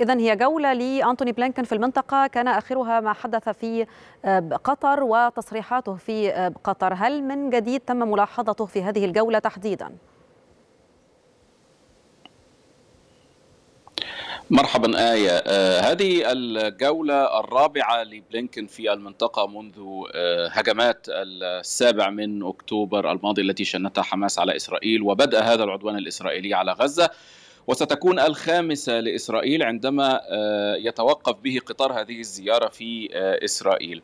إذا هي جولة لأنتوني بلينكن في المنطقة كان آخرها ما حدث في آه، قطر وتصريحاته في آه، قطر هل من جديد تم ملاحظته في هذه الجولة تحديداً؟ مرحبا آية آه هذه الجولة الرابعة لبلينكن في المنطقة منذ آه هجمات السابع من أكتوبر الماضي التي شنتها حماس على إسرائيل وبدأ هذا العدوان الإسرائيلي على غزة وستكون الخامسة لإسرائيل عندما آه، يتوقف به قطار هذه الزيارة في آه، إسرائيل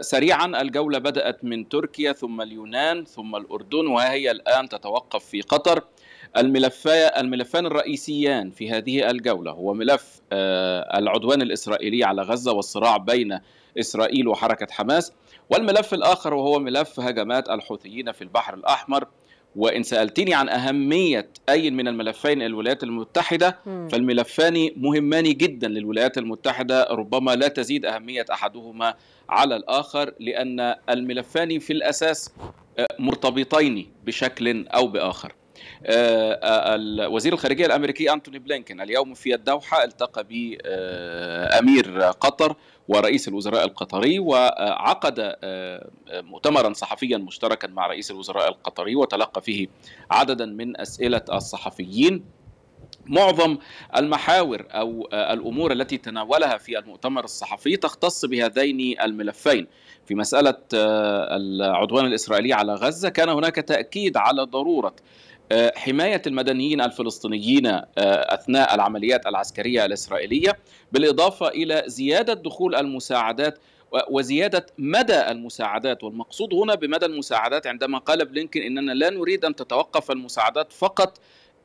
سريعا الجولة بدأت من تركيا ثم اليونان ثم الأردن وهي الآن تتوقف في قطر الملفان الرئيسيان في هذه الجولة هو ملف آه، العدوان الإسرائيلي على غزة والصراع بين إسرائيل وحركة حماس والملف الآخر وهو ملف هجمات الحوثيين في البحر الأحمر وإن سألتني عن أهمية أي من الملفين الولايات المتحدة فالملفان مهمان جدا للولايات المتحدة ربما لا تزيد أهمية أحدهما على الآخر لأن الملفان في الأساس آه، مرتبطين بشكل أو بآخر آه، آه، وزير الخارجية الأمريكي أنتوني بلينكن اليوم في الدوحة التقى بأمير قطر ورئيس الوزراء القطري وعقد آه، مؤتمرا صحفيا مشتركا مع رئيس الوزراء القطري وتلقى فيه عددا من اسئله الصحفيين معظم المحاور او آه، الامور التي تناولها في المؤتمر الصحفي تختص بهذين الملفين في مساله آه، العدوان الاسرائيلي على غزه كان هناك تاكيد على ضروره آه، حماية المدنيين الفلسطينيين آه، أثناء العمليات العسكرية الإسرائيلية بالإضافة إلى زيادة دخول المساعدات وزيادة مدى المساعدات والمقصود هنا بمدى المساعدات عندما قال بلينكن إننا لا نريد أن تتوقف المساعدات فقط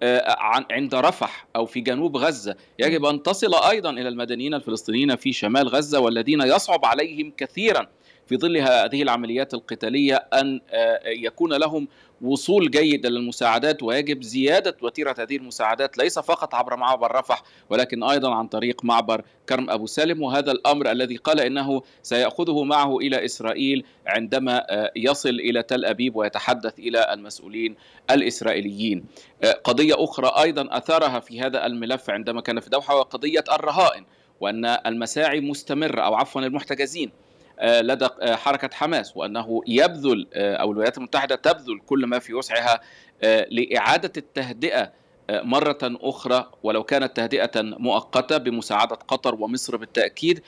آه، عند رفح او في جنوب غزه، يجب ان تصل ايضا الى المدنيين الفلسطينيين في شمال غزه والذين يصعب عليهم كثيرا في ظل هذه العمليات القتالية أن آه، يكون لهم وصول جيد للمساعدات ويجب زيادة وتيرة هذه المساعدات ليس فقط عبر معبر رفح ولكن أيضا عن طريق معبر كرم أبو سالم وهذا الأمر الذي قال إنه سيأخذه معه إلى إسرائيل عندما آه، يصل إلى تل أبيب ويتحدث إلى المسؤولين الإسرائيليين آه، قضية أخرى أيضا أثارها في هذا الملف عندما كان في دوحة وقضية الرهائن وأن المساعي مستمرة أو عفوا المحتجزين آه، لدى آه، حركه حماس وانه يبذل آه، او الولايات المتحده تبذل كل ما في وسعها لاعاده التهدئه مرة أخرى ولو كانت تهدئة مؤقتة بمساعدة قطر ومصر بالتأكيد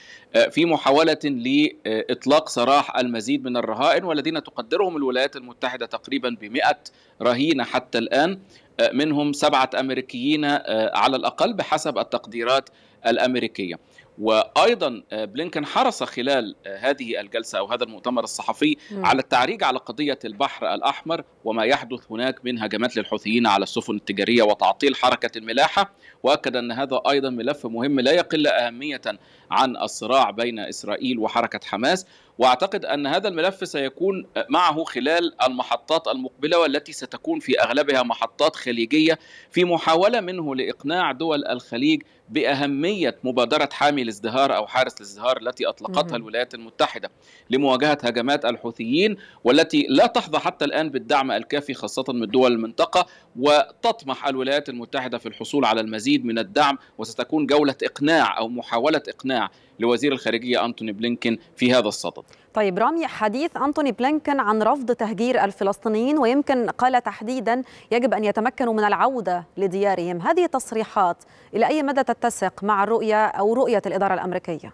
في محاولة لإطلاق سراح المزيد من الرهائن والذين تقدرهم الولايات المتحدة تقريبا بمئة رهينة حتى الآن آه، منهم سبعة أمريكيين آه، على الأقل بحسب التقديرات الأمريكية وايضا آه، بلينكن حرص خلال هذه الجلسه او هذا المؤتمر الصحفي على التعريج على قضيه البحر الاحمر وما يحدث هناك من هجمات للحوثيين على السفن التجاريه وتعطيل حركه الملاحه واكد ان هذا ايضا ملف مهم لا يقل اهميه عن الصراع بين اسرائيل وحركه حماس واعتقد ان هذا الملف سيكون معه خلال المحطات المقبله والتي ستكون في اغلبها محطات خليجيه في محاوله منه لاقناع دول الخليج باهميه مبادره حامي الازدهار او حارس الازدهار التي اطلقتها الولايات المتحده لمواجهه هجمات الحوثيين والتي لا تحظى حتى الان بالدعم الكافي خاصه من دول المنطقه وتطمح الولايات المتحده في الحصول على المزيد من الدعم وستكون جوله اقناع او محاوله اقناع لوزير الخارجية أنتوني بلينكن في هذا الصدد طيب رامي حديث أنتوني بلينكن عن رفض تهجير الفلسطينيين ويمكن قال تحديدا يجب أن يتمكنوا من العودة لديارهم هذه تصريحات إلى أي مدى تتسق مع الرؤية أو رؤية الإدارة الأمريكية؟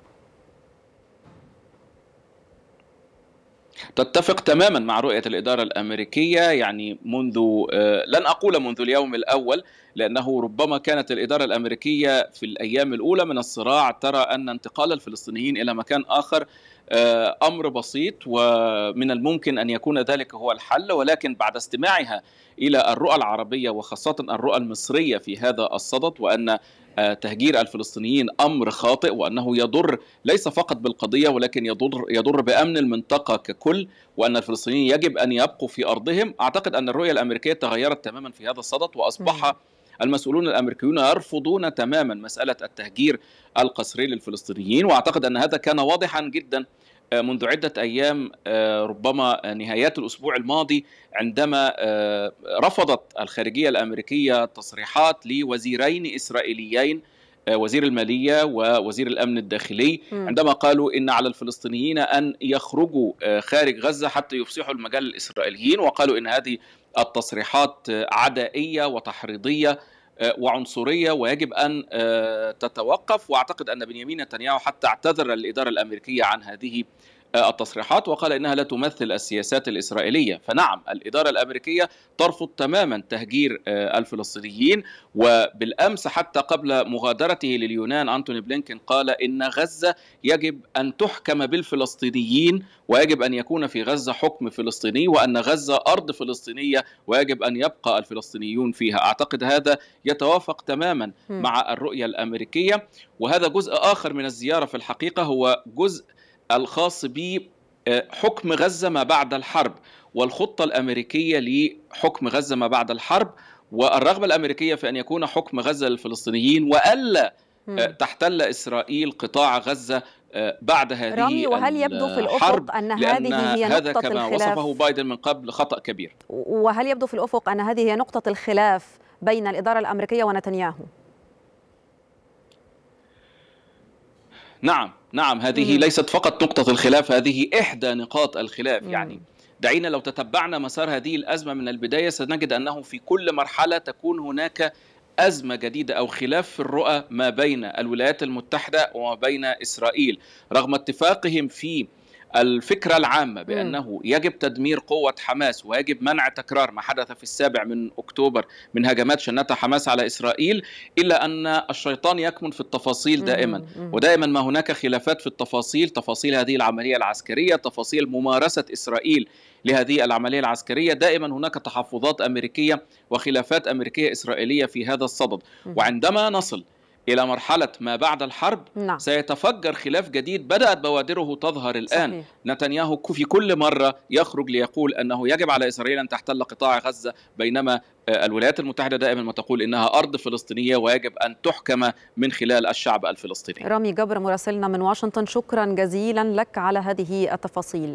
تتفق تماما مع رؤية الإدارة الأمريكية يعني منذ آه، لن أقول منذ اليوم الأول لأنه ربما كانت الإدارة الأمريكية في الأيام الأولى من الصراع ترى أن انتقال الفلسطينيين إلى مكان آخر آه، امر بسيط ومن الممكن ان يكون ذلك هو الحل ولكن بعد استماعها الى الرؤى العربيه وخاصه الرؤى المصريه في هذا الصدد وان آه، تهجير الفلسطينيين امر خاطئ وانه يضر ليس فقط بالقضيه ولكن يضر يضر بامن المنطقه ككل وان الفلسطينيين يجب ان يبقوا في ارضهم، اعتقد ان الرؤيه الامريكيه تغيرت تماما في هذا الصدد واصبح المسؤولون الامريكيون يرفضون تماما مساله التهجير القسري للفلسطينيين واعتقد ان هذا كان واضحا جدا آه، منذ عدة أيام آه، ربما نهايات الأسبوع الماضي عندما آه، رفضت الخارجية الأمريكية تصريحات لوزيرين إسرائيليين وزير المالية ووزير الأمن الداخلي عندما قالوا إن على الفلسطينيين أن يخرجوا خارج غزة حتى يفسحوا المجال للإسرائيليين وقالوا إن هذه التصريحات عدائية وتحريضية آه، وعنصريه ويجب ان آه، تتوقف واعتقد ان بنيامين نتنياهو حتى اعتذر للاداره الامريكيه عن هذه التصريحات وقال انها لا تمثل السياسات الاسرائيليه فنعم الاداره الامريكيه ترفض تماما تهجير آه، الفلسطينيين وبالامس حتى قبل مغادرته لليونان انتوني بلينكن قال ان غزه يجب ان تحكم بالفلسطينيين ويجب ان يكون في غزه حكم فلسطيني وان غزه ارض فلسطينيه ويجب ان يبقى الفلسطينيون فيها اعتقد هذا يتوافق تماما مع الرؤيه الامريكيه وهذا جزء اخر من الزياره في الحقيقه هو جزء الخاص بحكم آه، غزة ما بعد الحرب والخطة الأمريكية لحكم غزة ما بعد الحرب والرغبة الأمريكية في أن يكون حكم غزة للفلسطينيين وألا آه، تحتل إسرائيل قطاع غزة آه، بعد هذه رامي وهل يبدو في الأفق أن هذه هي نقطة هذا كما الخلاف وصفه بايدن من قبل خطأ كبير وهل يبدو في الأفق أن هذه هي نقطة الخلاف بين الإدارة الأمريكية ونتنياهو؟ نعم نعم هذه مم. ليست فقط نقطة الخلاف هذه إحدى نقاط الخلاف مم. يعني دعينا لو تتبعنا مسار هذه الأزمة من البداية سنجد أنه في كل مرحلة تكون هناك أزمة جديدة أو خلاف في الرؤى ما بين الولايات المتحدة وما بين إسرائيل رغم اتفاقهم في الفكرة العامة بأنه يجب تدمير قوة حماس ويجب منع تكرار ما حدث في السابع من أكتوبر من هجمات شنتها حماس على إسرائيل إلا أن الشيطان يكمن في التفاصيل دائما ودائما ما هناك خلافات في التفاصيل تفاصيل هذه العملية العسكرية تفاصيل ممارسة إسرائيل لهذه العملية العسكرية دائما هناك تحفظات أمريكية وخلافات أمريكية إسرائيلية في هذا الصدد وعندما نصل إلى مرحلة ما بعد الحرب نعم. سيتفجر خلاف جديد بدأت بوادره تظهر الآن صحيح. نتنياهو في كل مرة يخرج ليقول أنه يجب على إسرائيل أن تحتل قطاع غزة بينما آه، الولايات المتحدة دائما ما تقول إنها أرض فلسطينية ويجب أن تحكم من خلال الشعب الفلسطيني رامي جبر مراسلنا من واشنطن شكرا جزيلا لك على هذه التفاصيل